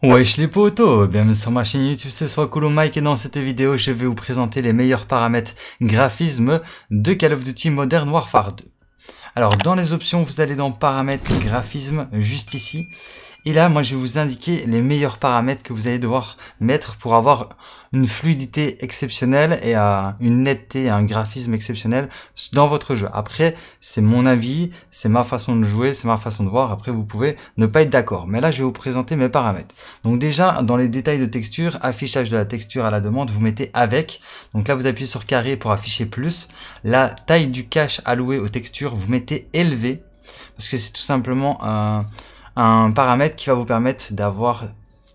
Wesh les potos, bienvenue sur ma chaîne YouTube, c'est soit Cool Mike et dans cette vidéo je vais vous présenter les meilleurs paramètres graphisme de Call of Duty Modern Warfare 2. Alors dans les options vous allez dans paramètres graphismes juste ici et là, moi, je vais vous indiquer les meilleurs paramètres que vous allez devoir mettre pour avoir une fluidité exceptionnelle et à euh, une netteté, un graphisme exceptionnel dans votre jeu. Après, c'est mon avis, c'est ma façon de jouer, c'est ma façon de voir. Après, vous pouvez ne pas être d'accord. Mais là, je vais vous présenter mes paramètres. Donc déjà, dans les détails de texture, affichage de la texture à la demande, vous mettez avec. Donc là, vous appuyez sur carré pour afficher plus. La taille du cache alloué aux textures, vous mettez élevé. Parce que c'est tout simplement... un un paramètre qui va vous permettre d'avoir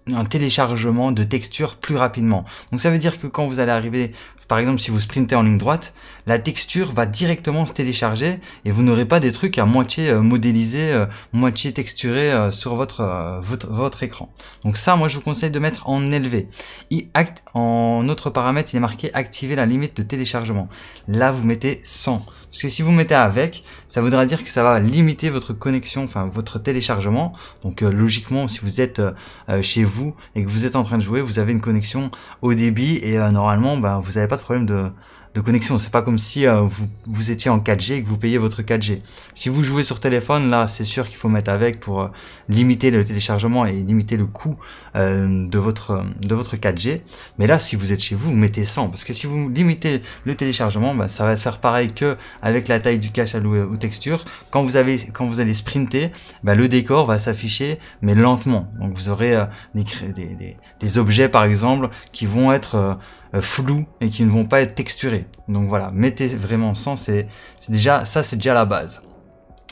un téléchargement de texture plus rapidement. Donc ça veut dire que quand vous allez arriver par exemple si vous sprintez en ligne droite, la texture va directement se télécharger et vous n'aurez pas des trucs à moitié euh, modélisés, euh, moitié texturés euh, sur votre, votre, votre, écran. Donc ça, moi je vous conseille de mettre en élevé. il act en autre paramètre, il est marqué activer la limite de téléchargement. Là, vous mettez 100. Parce que si vous mettez avec, ça voudra dire que ça va limiter votre connexion, enfin votre téléchargement. Donc logiquement, si vous êtes chez vous et que vous êtes en train de jouer, vous avez une connexion au débit et normalement, ben, vous n'avez pas de Freunde de connexion. C'est pas comme si euh, vous, vous, étiez en 4G et que vous payez votre 4G. Si vous jouez sur téléphone, là, c'est sûr qu'il faut mettre avec pour euh, limiter le téléchargement et limiter le coût euh, de, votre, de votre 4G. Mais là, si vous êtes chez vous, vous mettez 100. Parce que si vous limitez le téléchargement, bah, ça va faire pareil que avec la taille du cache alloué ou texture, Quand vous, avez, quand vous allez sprinter, bah, le décor va s'afficher, mais lentement. Donc vous aurez des, des, des, objets, par exemple, qui vont être flous et qui ne vont pas être texturés. Donc voilà, mettez vraiment 100, c'est déjà ça, c'est déjà la base.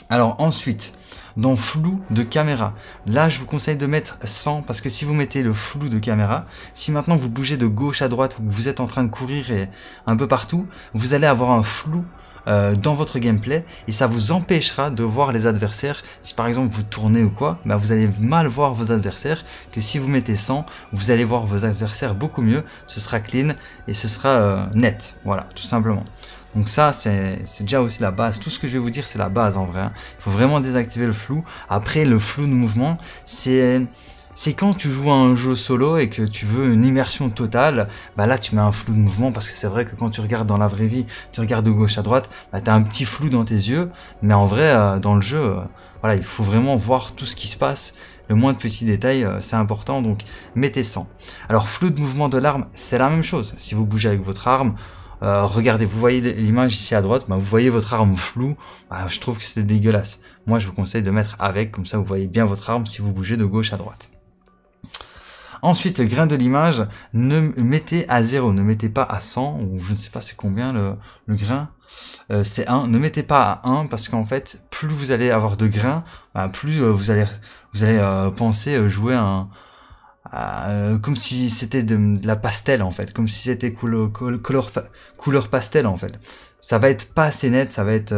Alors ensuite, dans flou de caméra. Là, je vous conseille de mettre 100 parce que si vous mettez le flou de caméra, si maintenant vous bougez de gauche à droite ou que vous êtes en train de courir et un peu partout, vous allez avoir un flou euh, dans votre gameplay et ça vous empêchera de voir les adversaires. Si par exemple vous tournez ou quoi, bah vous allez mal voir vos adversaires que si vous mettez 100, vous allez voir vos adversaires beaucoup mieux, ce sera clean et ce sera euh, net, voilà, tout simplement. Donc ça, c'est déjà aussi la base. Tout ce que je vais vous dire, c'est la base en vrai. Hein. Il faut vraiment désactiver le flou. Après, le flou de mouvement, c'est c'est quand tu joues à un jeu solo et que tu veux une immersion totale, bah là tu mets un flou de mouvement parce que c'est vrai que quand tu regardes dans la vraie vie, tu regardes de gauche à droite, bah t'as un petit flou dans tes yeux, mais en vrai euh, dans le jeu, euh, voilà, il faut vraiment voir tout ce qui se passe. Le moins de petits détails, euh, c'est important, donc mettez 100. Alors flou de mouvement de l'arme, c'est la même chose. Si vous bougez avec votre arme, regardez, vous voyez l'image ici à droite, bah, vous voyez votre arme floue, bah, je trouve que c'est dégueulasse. Moi je vous conseille de mettre avec, comme ça vous voyez bien votre arme si vous bougez de gauche à droite. Ensuite, grain de l'image, ne mettez à 0, ne mettez pas à 100, ou je ne sais pas c'est combien le, grain, euh, c'est 1. Ne mettez pas à 1 parce qu'en fait, plus vous allez avoir de grains, bah, plus euh, vous allez, vous allez euh, penser jouer un... comme si c'était de, la pastel en fait, comme si c'était couleur, couleur, pastel en fait. Ça va être pas assez net, ça va être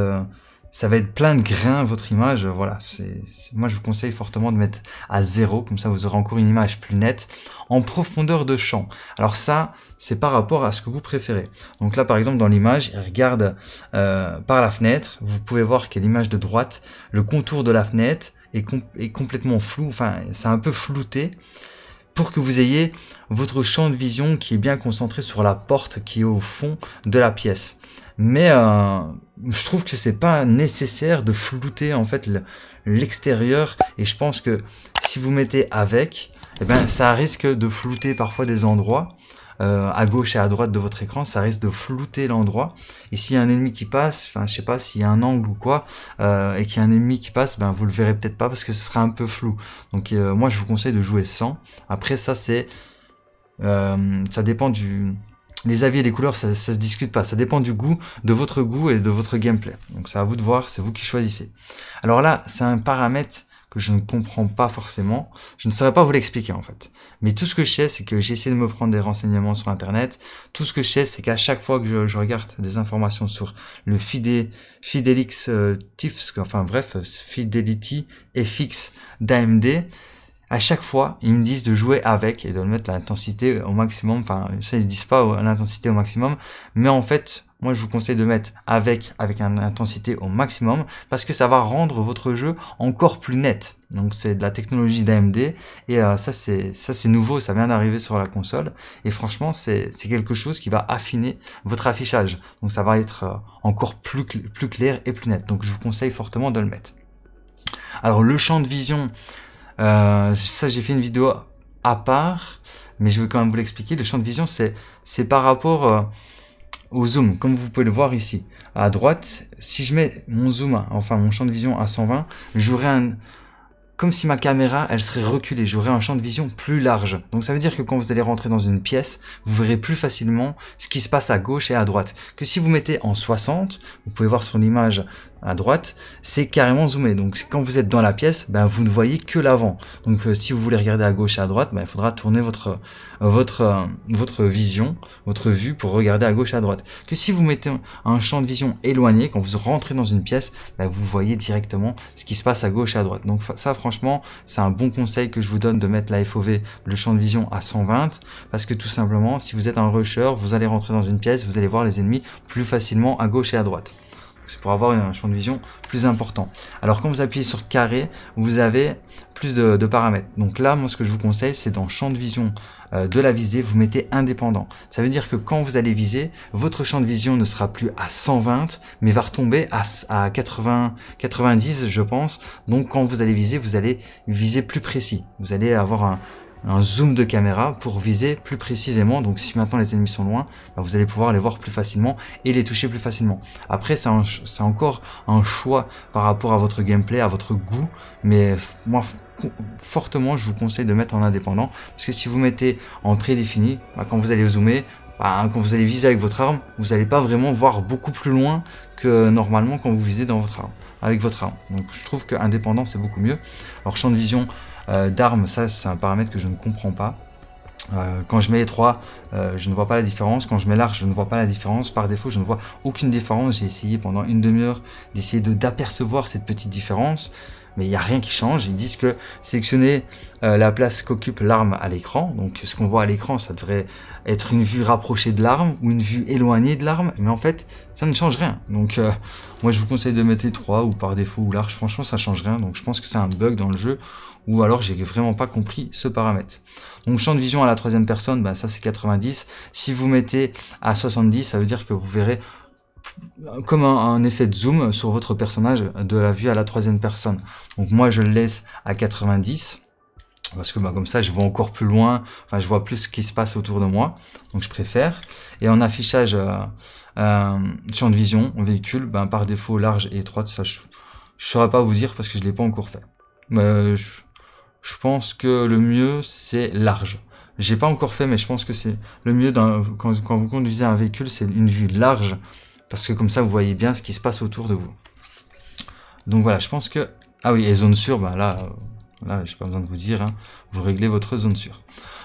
ça va être plein de grains votre image. Euh, voilà, c'est moi je vous conseille fortement de mettre à zéro, comme ça vous aurez encore une image plus nette en profondeur de champ. Alors ça, c'est par rapport à ce que vous préférez. Donc là, par exemple, dans l'image, il regarde euh, par la fenêtre. Vous pouvez voir qu'à l'image de droite, le contour de la fenêtre est complètement flou. Enfin, c'est un peu flouté pour que vous ayez votre champ de vision qui est bien concentré sur la porte qui est au fond de la pièce. Mais euh, je trouve que c'est pas nécessaire de flouter en fait l'extérieur et je pense que si vous mettez avec, eh ben, ça risque de flouter parfois des endroits. Euh, à gauche et à droite de votre écran, ça risque de flouter l'endroit. Et s'il y a un ennemi qui passe, enfin je sais pas s'il y a un angle ou quoi, euh, et qu'il y a un ennemi qui passe, ben vous le verrez peut-être pas parce que ce sera un peu flou. Donc euh, moi je vous conseille de jouer sans. Après ça c'est... ça dépend du... Les avis et les couleurs, ça, ne se discute pas. Ça dépend du goût, de votre goût et de votre gameplay. Donc c'est à vous de voir, c'est vous qui choisissez. Alors là, c'est un paramètre je ne comprends pas forcément. Je ne saurais pas vous l'expliquer en fait. Mais tout ce que je sais, c'est que j'essaie de me prendre des renseignements sur Internet. Tout ce que je sais, c'est qu'à chaque fois que je, regarde des informations sur le Fide, Fidelix euh, enfin bref, Fidelity FX d'AMD, à chaque fois, ils me disent de jouer avec et de le mettre l'intensité au maximum. Enfin, ça, ils disent pas l'intensité au maximum. Mais en fait, moi, je vous conseille de mettre avec, avec une intensité au maximum parce que ça va rendre votre jeu encore plus net. Donc, c'est de la technologie d'AMD et euh, ça, c'est, ça, c'est nouveau. Ça vient d'arriver sur la console et franchement, c'est, c'est quelque chose qui va affiner votre affichage. Donc, ça va être euh, encore plus, plus clair et plus net. Donc, je vous conseille fortement de le mettre. Alors, le champ de vision, euh, ça, j'ai fait une vidéo à part, mais je vais quand même vous l'expliquer. Le champ de vision, c'est c'est par rapport euh, au zoom, comme vous pouvez le voir ici. À droite, si je mets mon zoom, enfin mon champ de vision à 120, j'aurai un... Comme si ma caméra, elle serait reculée, j'aurai un champ de vision plus large. Donc ça veut dire que quand vous allez rentrer dans une pièce, vous verrez plus facilement ce qui se passe à gauche et à droite. Que si vous mettez en 60, vous pouvez voir sur l'image à droite, c'est carrément zoomé. Donc quand vous êtes dans la pièce, ben, vous ne voyez que l'avant. Donc euh, si vous voulez regarder à gauche et à droite, ben, il faudra tourner votre, euh, votre, euh, votre vision, votre vue pour regarder à gauche à droite. Que si vous mettez un champ de vision éloigné, quand vous rentrez dans une pièce, ben, vous voyez directement ce qui se passe à gauche et à droite. Donc ça franchement, c'est un bon conseil que je vous donne de mettre la FOV, le champ de vision à 120, parce que tout simplement, si vous êtes un rusher, vous allez rentrer dans une pièce, vous allez voir les ennemis plus facilement à gauche et à droite. C'est pour avoir un champ de vision plus important. Alors quand vous appuyez sur carré, vous avez plus de, paramètres. Donc là, moi ce que je vous conseille, c'est dans champ de vision euh, de la visée, vous mettez indépendant. Ça veut dire que quand vous allez viser, votre champ de vision ne sera plus à 120, mais va retomber à, 90 je pense. Donc quand vous allez viser, vous allez viser plus précis. Vous allez avoir un, un zoom de caméra pour viser plus précisément. Donc si maintenant les ennemis sont loin, bah, vous allez pouvoir les voir plus facilement et les toucher plus facilement. Après, c'est encore un choix par rapport à votre gameplay, à votre goût, mais moi fortement je vous conseille de mettre en indépendant parce que si vous mettez en prédéfini bah, quand vous allez zoomer bah, quand vous allez viser avec votre arme, vous n'allez pas vraiment voir beaucoup plus loin que normalement quand vous visez dans votre arme, avec votre arme. Donc je trouve que indépendant c'est beaucoup mieux. Alors champ de vision, euh, d'armes, ça c'est un paramètre que je ne comprends pas. Euh, quand je mets étroit, euh, je ne vois pas la différence. Quand je mets large, je ne vois pas la différence. Par défaut, je ne vois aucune différence. J'ai essayé pendant une demi-heure d'essayer d'apercevoir cette petite différence mais il n'y a rien qui change. Ils disent que sélectionner euh, la place qu'occupe l'arme à l'écran, donc ce qu'on voit à l'écran, ça devrait être une vue rapprochée de l'arme ou une vue éloignée de l'arme, mais en fait, ça ne change rien. Donc euh, moi, je vous conseille de mettre trois 3 ou par défaut ou large, franchement, ça change rien. Donc je pense que c'est un bug dans le jeu ou alors j'ai vraiment pas compris ce paramètre. Donc champ de vision à la troisième personne, bah, ça c'est 90. Si vous mettez à 70, ça veut dire que vous verrez comme un, effet de zoom sur votre personnage de la vue à la troisième personne. Donc moi je le laisse à 90 parce que bah, comme ça je vois encore plus loin, enfin je vois plus ce qui se passe autour de moi, donc je préfère. Et en affichage euh, euh, champ de vision, en véhicule, ben par défaut large et étroite, ça je ne saurais pas vous dire parce que je ne l'ai pas encore fait. Mais je, pense que le mieux c'est large. J'ai pas encore fait mais je pense que c'est le mieux quand vous conduisez un véhicule c'est une vue large parce que comme ça vous voyez bien ce qui se passe autour de vous. Donc voilà, je pense que... Ah oui, et zone sûre, bah là, euh, là n'ai pas besoin de vous dire, hein. vous réglez votre zone sûre.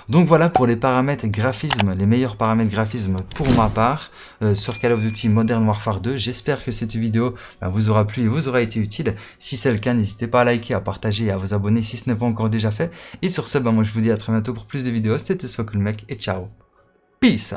Donc voilà pour les paramètres graphisme, les meilleurs paramètres graphisme pour ma part euh, sur Call of Duty Modern Warfare 2. J'espère que cette vidéo bah, vous aura plu et vous aura été utile. Si c'est le cas, n'hésitez pas à liker, à partager et à vous abonner si ce n'est pas encore déjà fait. Et sur ce, bah, moi je vous dis à très bientôt pour plus de vidéos. C'était Soit et ciao. Peace